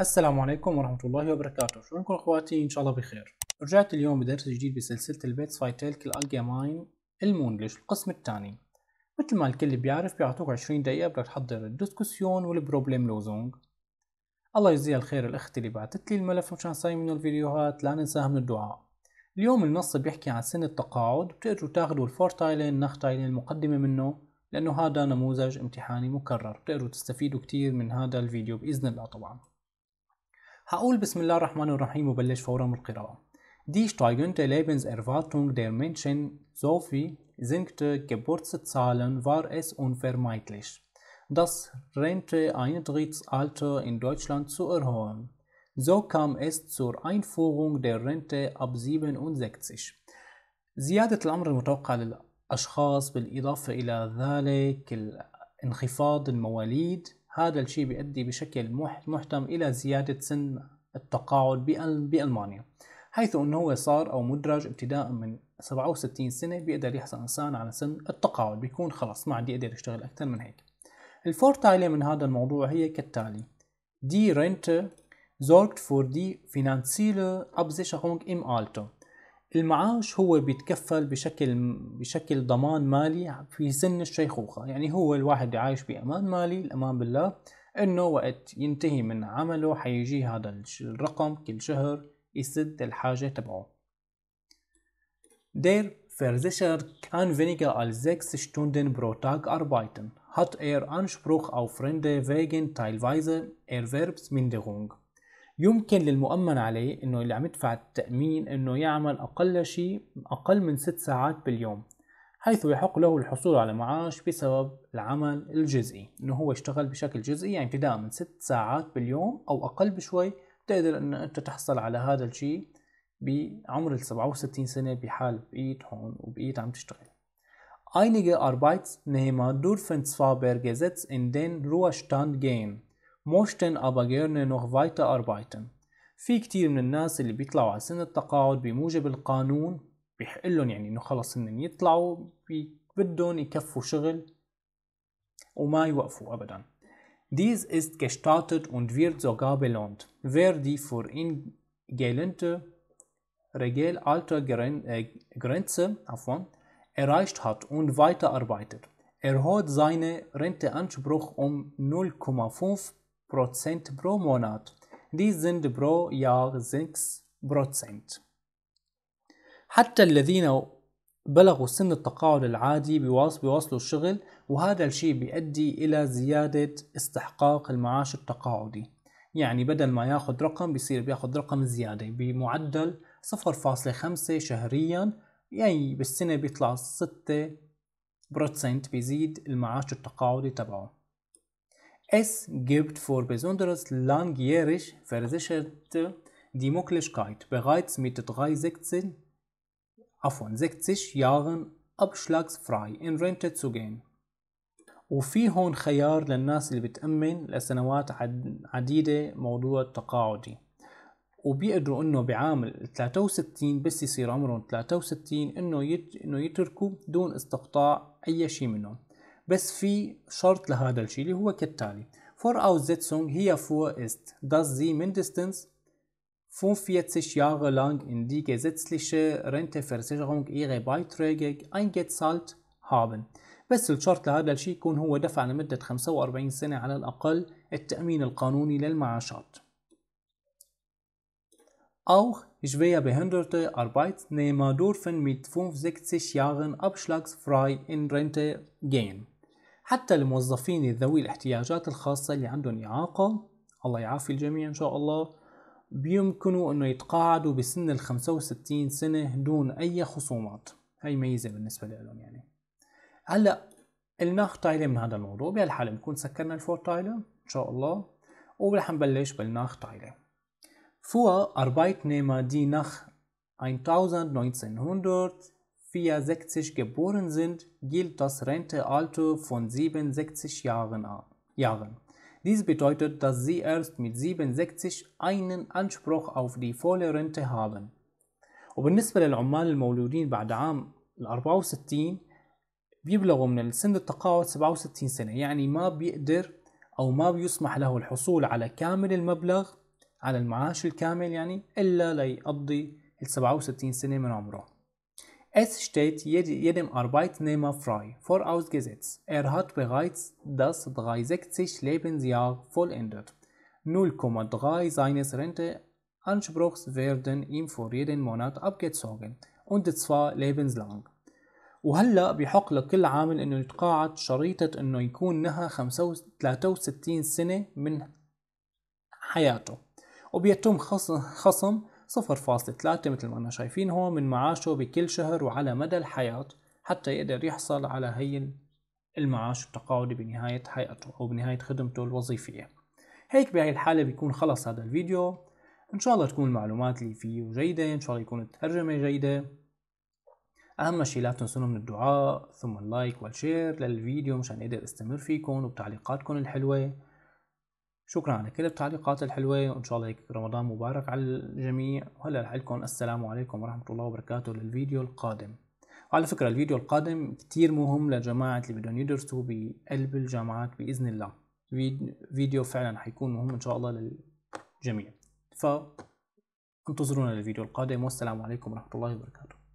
السلام عليكم ورحمة الله وبركاته شلونكم اخواتي ان شاء الله بخير رجعت اليوم بدرس جديد بسلسلة البيتس فايتيلك الالجاماين المونجلش القسم الثاني مثل ما الكل بيعرف بيعطوك 20 دقيقة بدك تحضر الدسكسيون والبروبلم لوزونج الله يجزيها الخير الاخت اللي بعتت لي الملف مشان صايم منه الفيديوهات لا ننساها من الدعاء اليوم النص بيحكي عن سن التقاعد بتقدروا تاخذوا الفورتايلين النختايلين المقدمة منه لأنه هذا نموذج امتحاني مكرر بتقدروا تستفيدوا كتير من هذا الفيديو بإذن الله طبعا هقول بسم الله الرحمن الرحيم وبلش فورا من القراءة دي شتايجنت لابنز ارفاتونج در منشن زوفي زنكت جبورتس تسالن وار اس unvermeidlich das rente eintritts alter in deutschland zu erhöhen so kam es zur einführung der rente ab 67 زيادة الأمر المتوقع للأشخاص بالإضافة إلى ذلك انخفاض المواليد هذا الشيء بيؤدي بشكل محتم إلى زيادة سن التقاعد بألمانيا حيث أنه هو صار أو مدرج ابتداء من 67 سنة بيقدر يحصل إنسان على سن التقاعد بيكون خلاص ما عاد يقدر يشتغل أكثر من هيك الفورتايلة من هذا الموضوع هي كالتالي دي رينت sorgt für die finanzielle ابزيشاخونج im التو المعاش هو بيتكفل بشكل بشكل ضمان مالي في سن الشيخوخة يعني هو الواحد عايش بأمان مالي الأمان بالله إنه وقت ينتهي من عمله حيجي هذا الرقم كل شهر يسد الحاجة تبعه دير Der Versicherer kann weniger als sechs Stunden pro Tag arbeiten, hat er Anspruch auf Rente wegen teilweise Erwerbsminderung. يمكن للمؤمن عليه انه اللي عم يدفع التامين انه يعمل اقل شيء اقل من 6 ساعات باليوم حيث يحق له الحصول على معاش بسبب العمل الجزئي انه هو اشتغل بشكل جزئي يعني ابتداء من 6 ساعات باليوم او اقل بشوي بتقدر ان انت تحصل على هذا الشيء بعمر ال 67 سنه بحال بايد هون وبايد عم تشتغل Einige Arbeitsnehmer dürfen zwar bei Gesetz in den Ruhestand gehen, möchten aber gerne noch weiter arbeiten في كتير من الناس اللي بيطلعوا على سن التقاعد بموجب القانون بيحقلهم يعني انه خلص انهم يطلعوا بدهم يكفوا شغل وما يوقفوا ابدا Dies ist gestartet und wird sogar belohnt. Wer die für ihn geltende Regelaltergrenze äh, erreicht hat und weiterarbeitet, erhöht seine Renteanspruch um 0,5 Prozent pro Monat. Die sind pro Jahr 6 Prozent. حتى الذين بلغوا سن التقاعد العادي بيواصلوا الشغل وهذا الشيء بيؤدي إلى زيادة استحقاق المعاش التقاعدي يعني بدل ما ياخذ رقم بيصير بياخذ رقم زيادة بمعدل 0.5 شهريا يعني بالسنة بيطلع 6% بيزيد المعاش التقاعدي تبعه Es gibt für besonders langjährig Versicherte die Möglichkeit, bereits mit 63, von 60 Jahren abschlagsfrei in Rente zu gehen. وفي هون خيار للناس اللي بتأمن لسنوات عديدة موضوع التقاعدي وبيقدروا انه بعامل 63 بس يصير عمرهم 63 انه يت... انه يتركوا دون استقطاع اي شيء منهم بس في شرط لهذا الشيء اللي هو كالتالي for او زيت هي فور است داس زي من ديستنس 45 يارا لانغ ان دي gesetzliche Renteversicherung ihre Beiträge eingezahlt haben بس الشرط لهذا الشيء يكون هو دفع لمدة 45 سنة على الأقل التأمين القانوني للمعاشات أو شوية بهندرت أربايت نيما دورفن ميت 65 يارن أبشلاكس فراي إن رنتي جين حتى الموظفين ذوي الاحتياجات الخاصة اللي عندهم إعاقة الله يعافي الجميع إن شاء الله بيمكنوا أنه يتقاعدوا بسن ال 65 سنة دون أي خصومات هاي ميزة بالنسبة لهم يعني هلأ الناخ تايلة من هذا الموضوع بهالحالة بنكون سكرنا الفور تايلة إن شاء الله وبرح نبلش بالناخ تايلة فوا نيما دي nach 1900 1964 geboren sind, gilt das Rentealter von 67 Jahren. Jahren. Dies bedeutet, dass sie erst mit 67 einen Anspruch auf die volle Rente haben. وبالنسبة للعمال المولودين بعد عام 64 بيبلغوا من سن التقاعد 67 سنة يعني ما بيقدر أو ما بيسمح له الحصول على كامل المبلغ على المعاش الكامل يعني إلا ليقضي ال 67 سنة من عمره Es steht jedem Arbeitnehmer frei, vorausgesetzt, er hat bereits das 360 Lebensjahr vollendet. 0,3 seines Renteanspruchs werden ihm vor jeden Monat abgezogen, und zwar lebenslang. وهلا بحق لكل عامل انه يتقاعد شريطة انه يكون نهى 63 سنة من حياته وبيتم خصم 0.3 مثل ما احنا شايفين هون من معاشه بكل شهر وعلى مدى الحياة حتى يقدر يحصل على هي المعاش التقاعدي بنهاية حياته أو بنهاية خدمته الوظيفية هيك بهاي الحالة بيكون خلص هذا الفيديو إن شاء الله تكون المعلومات اللي فيه جيدة إن شاء الله يكون الترجمة جيدة أهم شيء لا تنسونا من الدعاء ثم اللايك والشير للفيديو مشان أقدر أستمر فيكم وبتعليقاتكم الحلوة شكرا على كل التعليقات الحلوة وإن شاء الله هيك رمضان مبارك على الجميع وهلا رح لكم السلام عليكم ورحمة الله وبركاته للفيديو القادم وعلى فكرة الفيديو القادم كتير مهم لجماعة اللي بدهم يدرسوا بقلب الجامعات بإذن الله فيديو فعلا حيكون مهم إن شاء الله للجميع فانتظرونا للفيديو القادم والسلام عليكم ورحمة الله وبركاته